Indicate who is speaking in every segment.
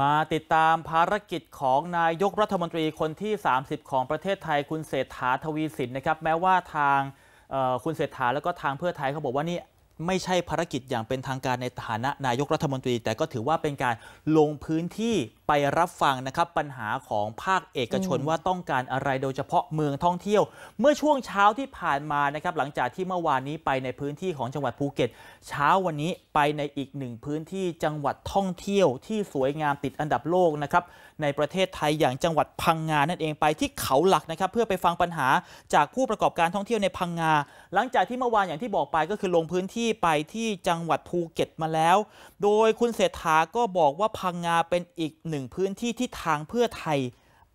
Speaker 1: มาติดตามภารกิจของนายกรัฐมนตรีคนที่ 30 ของประเทศไทยคุณเศรษฐาทวีสินนะครับ แม้ว่าทางคุณเศรษฐาแล้วก็ทางเพื่อไทยเขาบอกว่านี่ไม่ใช่ภารกิจอย่างเป็นทางการในฐานะนายกรัฐมนตรี แต่ก็ถือว่าเป็นการลงพื้นที่ไปรับฟังนะครับปัญหาของภาคเอกชนว่าต้องการอะไรโดยเฉพาะเมืองท่องเที่ยว เมื่อช่วงเช้าที่ผ่านมานะครับหลังจากที่เมื่อวานนี้ไปในพื้นที่ของจังหวัดภูเก็ต เช้าวันนี้ไปในอีกหนึ่งพื้นที่จังหวัดท่องเที่ยวที่สวยงามติดอันดับโลกนะครับในประเทศไทยอย่างจังหวัดพังงานั่นเองไปที่เขาหลักนะครับเพื่อไปฟังปัญหาจากผู้ประกอบการท่องเที่ยวในพังงาหลังจากที่เมื่อวานอย่างที่บอกไปก็คือลงพื้นที่ไปที่จังหวัดภูเก็ตมาแล้ว โดยคุณเศรษฐาก็บอกว่าพังงาเป็นอีกหนึ่งึ่งพื้นที่ที่ทางเพื่อไทย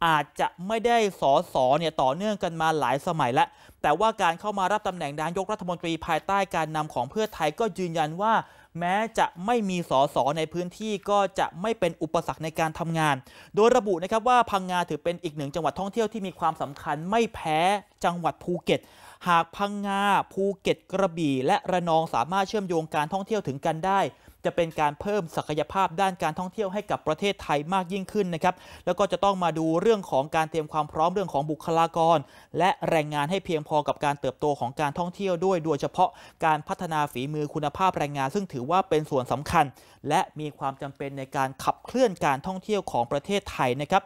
Speaker 1: อาจจะไม่ได้สอสอเนี่ยต่อเนื่องกันมาหลายสมัยแล้วแต่ว่าการเข้ามารับตำแหน่งนายกรัฐมนตรีภายใต้การนำของเพื่อไทยก็ยืนยันว่า แม้จะไม่มีสอสอในพื้นที่ก็จะไม่เป็นอุปสรรคในการทำงาน โดยระบุนะครับว่าพังงาถือเป็นอีกหนึ่ง จังหวัดท่องเที่ยวที่มีความสำคัญไม่แพ้จังหวัดภูเก็ต หากพังงาภูเก็ตกระบี่ และระนองสามารถเชื่อมโยงการท่องเที่ยวถึงกันได้จะเป็นการเพิ่มศักยภาพด้านการท่องเที่ยวให้กับประเทศไทยมากยิ่งขึ้นนะครับ แล้วก็จะต้องมาดูเรื่องของการเตรียมความพร้อมเรื่องของบุคลากร และแรงงานให้เพียงพอกับการเติบโตของการท่องเที่ยวด้วยโดยเฉพาะการพัฒนาฝีมือคุณภาพแรงงานซึ่งถือว่าเป็นส่วนสำคัญ และมีความจำเป็นในการขับเคลื่อนการท่องเที่ยวของประเทศไทยนะครับ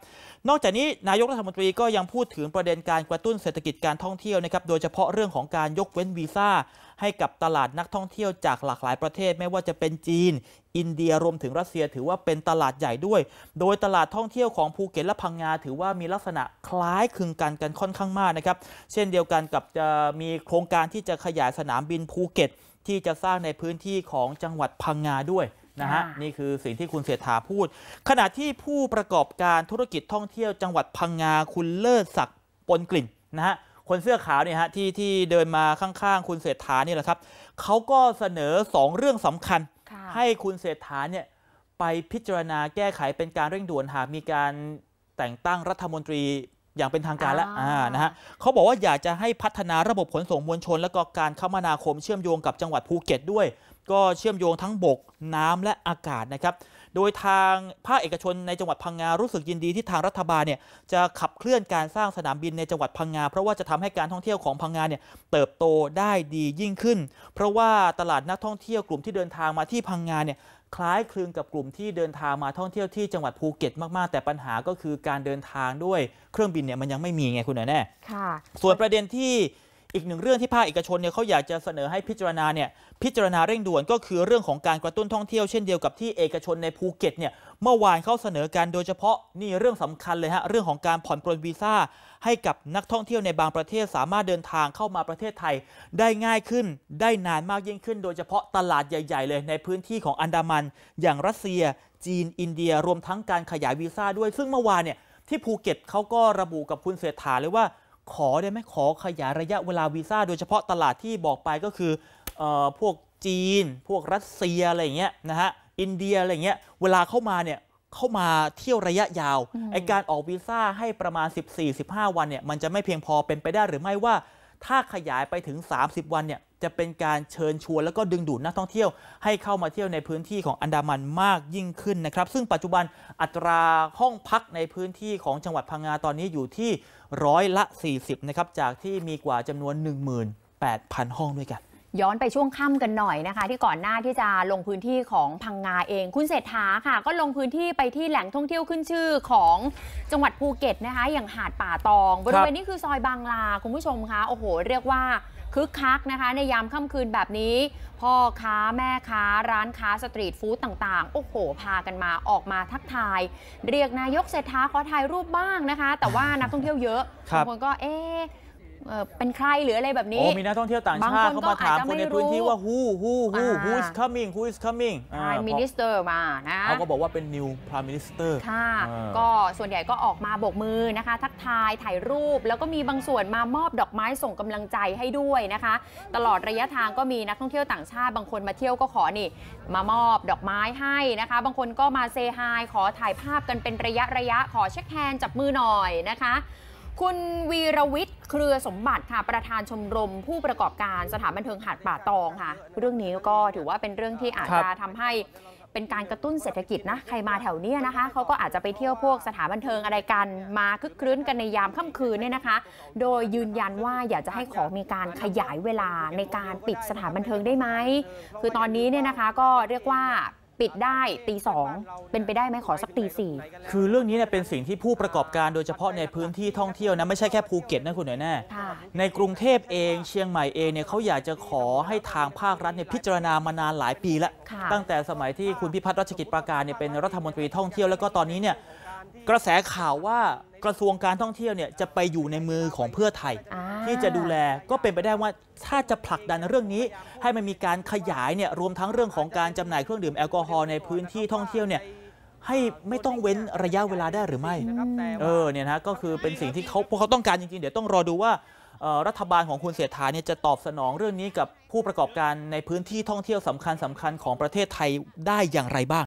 Speaker 1: นอกจากนี้นายกรัฐมนตรีก็ยังพูดถึงประเด็นการกระตุ้นเศรษฐกิจการท่องเที่ยวนะครับ โดยเฉพาะเรื่องของการยกเว้นวีซ่าให้กับตลาดนักท่องเที่ยวจากหลากหลายประเทศ ไม่ว่าจะเป็นจีน อินเดีย รวมถึงรัสเซีย ถือว่าเป็นตลาดใหญ่ด้วย โดยตลาดท่องเที่ยวของภูเก็ตและพังงาถือว่ามีลักษณะคล้ายคลึงกันกันค่อนข้างมากนะครับ เช่นเดียวกันกับจะมีโครงการที่จะขยายสนามบินภูเก็ต ที่จะสร้างในพื้นที่ของจังหวัดพังงาด้วยนะฮะ นี่คือสิ่งที่คุณเสถาพูด ขณะที่ผู้ประกอบการธุรกิจท่องเที่ยวจังหวัดพังงาคุณเลิศศักดิ์ปนกลิ่นนะฮะคนเสื้อขาวเนี่ยฮะที่ที่เดินมาข้างๆคุณเศรษฐาเนี่ยแหละครับเขาก็เสนอ 2 เรื่องสำคัญ ให้คุณเศรษฐาเนี่ยไปพิจารณาแก้ไขเป็นการเร่งด่วนหากมีการแต่งตั้งรัฐมนตรีอย่างเป็นทางการแล้วนะฮะเขาบอกว่าอยากจะให้พัฒนาระบบขนส่งมวลชน และก็การคมนาคมเชื่อมโยงกับจังหวัดภูเก็ตด้วยก็เชื่อมโยงทั้งบกน้ำและอากาศนะครับ โดยทางภาคเอกชนในจังหวัดพังงารู้สึกยินดีที่ทางรัฐบาลเนี่ยจะขับเคลื่อนการสร้างสนามบินในจังหวัดพังงาเพราะว่าจะทำให้การท่องเที่ยวของพังงาเนี่ยเติบโตได้ดียิ่งขึ้นเพราะว่าตลาดนักท่องเที่ยวกลุ่มที่เดินทางมาที่พังงาเนี่ยคล้ายคลึงกับกลุ่มที่เดินทางมาท่องเที่ยวที่จังหวัดภูเก็ต มาก ๆ แต่ปัญหาก็คือการเดินทางด้วยเครื่องบินเนี่ยมันยังไม่มีไงคุณแน่ส่วนประเด็นที่อีกหนึ่งเรื่องที่ภาคเอกชนเนี่ยเขาอยากจะเสนอให้พิจารณาเนี่ยพิจารณาเร่งด่วนก็คือเรื่องของการกระตุ้นท่องเที่ยว เช่นเดียวกับที่เอกชนในภูเก็ตเนี่ยเมื่อวานเขาเสนอการโดยเฉพาะนี่เรื่องสำคัญเลยฮะเรื่องของการผ่อนปรนวีซ่า ให้กับนักท่องเที่ยวในบางประเทศสามารถเดินทางเข้ามาประเทศไทย ได้ง่ายขึ้นได้นานมากยิ่งขึ้น โดยเฉพาะตลาดใหญ่ๆเลยในพื้นที่ของอันดามัน อย่างรัสเซีย จีนอินเดีย รวมทั้งการขยายวีซ่าด้วย ซึ่งเมื่อวานเนี่ยที่ภูเก็ตเขาก็ระบุกับคุณเสถาเลยว่าขอได้ไหมขอขยายระยะเวลาวีซ่า โดยเฉพาะตลาดที่บอกไปก็คือออพวกจีน พวกรัสเซียอะไรเงี้ยนะฮะ อินเดียอะไรเงี้ยเวลาเข้ามาเนี่ย เข้ามาเที่ยวระยะยาว ไอการออกวีซ่าให้ประมาณ 14-15 วันเนี่ยมันจะไม่เพียงพอเป็นไปได้หรือไม่ว่าถ้าขยายไปถึง 30 วันเนี่ยจะเป็นการเชิญชวนแล้วก็ดึงดูดนักท่องเที่ยวให้เข้ามาเที่ยวในพื้นที่ของอันดามันมากยิ่งขึ้นนะครับซึ่งปัจจุบันอัตราห้องพักในพื้นที่ของจังหวัดพังงาตอนนี้อยู่ที่ร้อยละ40นะครับจากที่มีกว่าจำนวน 18,000 ห้องด้วยกัน
Speaker 2: ย้อนไปช่วงค่ำกันหน่อยนะคะ ที่ก่อนหน้าที่จะลงพื้นที่ของพังงาเอง คุณเศรษฐาค่ะ ก็ลงพื้นที่ไปที่แหล่งท่องเที่ยวขึ้นชื่อของจังหวัดภูเก็ตนะคะ อย่างหาดป่าตองบริเวณนี้คือซอยบางลาคุณผู้ชมคะโอ้โห เรียกว่าคึกคักนะคะ ในยามค่ำคืนแบบนี้ พ่อค้าแม่ค้า ร้านค้าสตรีทฟู้ดต่างๆโอ้โหพากันมาออกมาทักทาย เรียกนายกเศรษฐาขอถ่ายรูปบ้างนะคะ แต่ว่านักท่องเที่ยวเยอะบางคนก็เอ๊ะเป็นใคร หรืออะไรแบบนี้มีนักท่องเที่ยวต่างชาติเขามาถามคนในพื้นที่ว่า
Speaker 1: who who who who is coming who is coming prime minister
Speaker 2: มานะเขาก็
Speaker 1: บอกว่าเป็น new prime minister ค่ะก็
Speaker 2: ส่วนใหญ่ก็ออกมาโบกมือนะคะ ทักทายถ่ายรูป แล้วก็มีบางส่วนมามอบดอกไม้ส่งกำลังใจให้ด้วยนะคะ ตลอดระยะทางก็มีนักท่องเที่ยวต่างชาติบางคนมาเที่ยวก็ขอนี่มามอบดอกไม้ให้นะคะ บางคนก็มาเซฮายขอถ่ายภาพกันเป็นระยะระยะขอเช็คแฮนด์จับมือหน่อยนะคะคุณวีรวิทย์เครือสมบัติค่ะ ประธานชมรม ผู้ประกอบการสถานบันเทิงหาดป่าตองค่ะ เรื่องนี้ก็ถือว่าเป็นเรื่องที่อาจจะทำให้เป็นการกระตุ้นเศรษฐกิจนะใครมาแถวนี้นะคะเขาก็อาจจะไปเที่ยวพวกสถานบันเทิงอะไรกันมาคึกครื้นกันในยามค่ำคืนเนี่ยนะคะ โดยยืนยันว่าอยากจะให้ขอมีการขยายเวลาในการปิดสถานบันเทิงได้ไหมคือตอนนี้เนี่ยนะคะก็เรียกว่าปิดได้ตีสองเป็นไปได้ไหมขอสักตีสี่
Speaker 1: คือเรื่องนี้เนี่ยเป็นสิ่งที่ผู้ประกอบการโดยเฉพาะในพื้นที่ท่องเที่ยวนะไม่ใช่แค่ภูเก็ตนะคุณหน่อยแน่ ในกรุงเทพเองเชียงใหม่เองเนี่ยเขาอยากจะขอให้ทางภาครัฐเนี่ยพิจารณามานานหลายปีแล้วตั้งแต่สมัยที่คุณพิพัฒน์รัชกิจประการเนี่ยเป็นรัฐมนตรีท่องเที่ยว แล้วก็ตอนนี้เนี่ยกระแสข่าวว่ากระทรวงการท่องเที่ยวเนี่ยจะไปอยู่ในมือของเพื่อไทยที่จะดูแลก็เป็นไปได้ว่า ถ้าจะผลักดันเรื่องนี้ ให้มันมีการขยายเนี่ยรวมทั้งเรื่องของการจำหน่ายเครื่องดื่มแอลกอฮอล์ในพื้นที่ท่องเที่ยวเนี่ยให้ไม่ต้องเว้นระยะเวลาได้หรือไม่เออเนี่ยนะก็คือเป็นสิ่งที่เขาพวกเขาต้องการจริงๆเดี๋ยวต้องรอดูว่ารัฐบาลของคุณเสียฐานเนี่ยจะตอบสนองเรื่องนี้กับผู้ประกอบการในพื้นที่ท่องเที่ยวสำคัญสำคัญของประเทศไทยได้อย่างไรบ้าง